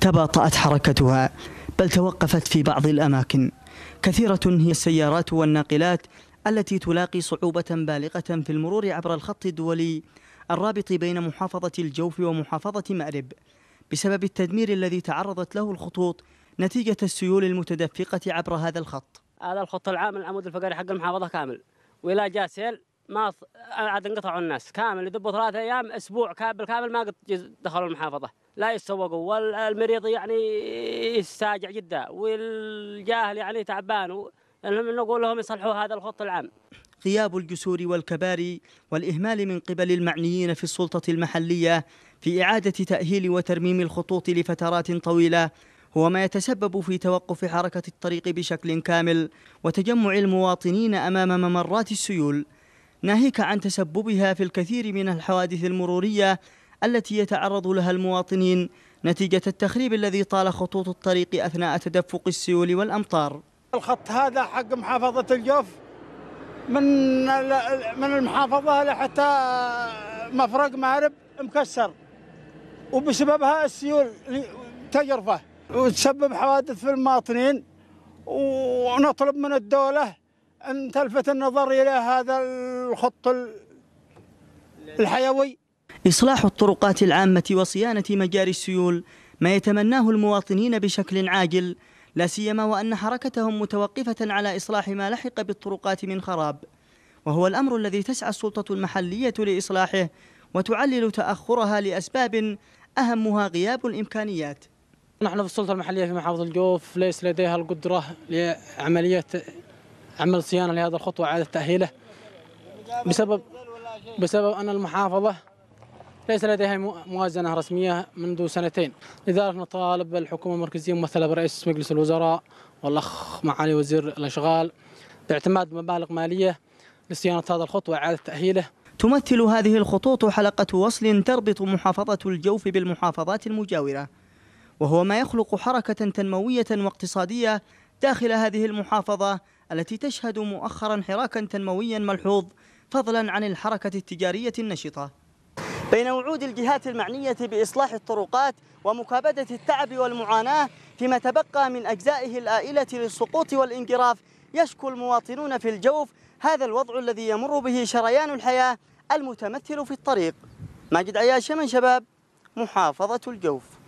تباطأت حركتها بل توقفت في بعض الأماكن كثيرة هي السيارات والناقلات التي تلاقي صعوبة بالغة في المرور عبر الخط الدولي الرابط بين محافظة الجوف ومحافظة مأرب بسبب التدمير الذي تعرضت له الخطوط نتيجة السيول المتدفقة عبر هذا الخط هذا الخط العام العمود الفقري حق المحافظة كامل ولا جاء سيل ما عاد انقطعوا الناس كامل يدبوا ثلاثة ايام اسبوع بالكامل ما قد دخلوا المحافظه لا يتسوقوا والمريض يعني يستاجع جدا والجاهل يعني تعبان المهم نقول لهم يصلحوا هذا الخط العام غياب الجسور والكباري والإهمال من قبل المعنيين في السلطة المحلية في إعادة تأهيل وترميم الخطوط لفترات طويلة هو ما يتسبب في توقف حركة الطريق بشكل كامل وتجمع المواطنين أمام ممرات السيول ناهيك عن تسببها في الكثير من الحوادث المرورية التي يتعرض لها المواطنين نتيجة التخريب الذي طال خطوط الطريق أثناء تدفق السيول والأمطار الخط هذا حق محافظة الجوف من من المحافظة لحتى مفرق مارب مكسر وبسببها السيول تجرفه وتسبب حوادث في المواطنين ونطلب من الدولة أن تلفت النظر إلى هذا الخط الحيوي إصلاح الطرقات العامة وصيانة مجاري السيول ما يتمناه المواطنين بشكل عاجل لا سيما وأن حركتهم متوقفة على إصلاح ما لحق بالطرقات من خراب وهو الأمر الذي تسعى السلطة المحلية لإصلاحه وتعلل تأخرها لأسباب أهمها غياب الإمكانيات نحن في السلطة المحلية في محافظة الجوف ليس لديها القدرة لعملية عمل صيانه لهذا الخط واعاده تاهيله بسبب بسبب ان المحافظه ليس لديها موازنه رسميه منذ سنتين لذلك نطالب الحكومه المركزيه ممثله برئيس مجلس الوزراء والاخ معالي وزير الاشغال باعتماد مبالغ ماليه لصيانه هذا الخط واعاده تاهيله تمثل هذه الخطوط حلقه وصل تربط محافظه الجوف بالمحافظات المجاوره وهو ما يخلق حركه تنمويه واقتصاديه داخل هذه المحافظه التي تشهد مؤخرا حراكا تنمويا ملحوظ فضلا عن الحركة التجارية النشطة بين وعود الجهات المعنية بإصلاح الطرقات ومكابدة التعب والمعاناة فيما تبقى من أجزائه الآئلة للسقوط والانجراف يشكو المواطنون في الجوف هذا الوضع الذي يمر به شريان الحياة المتمثل في الطريق ماجد عياش من شباب محافظة الجوف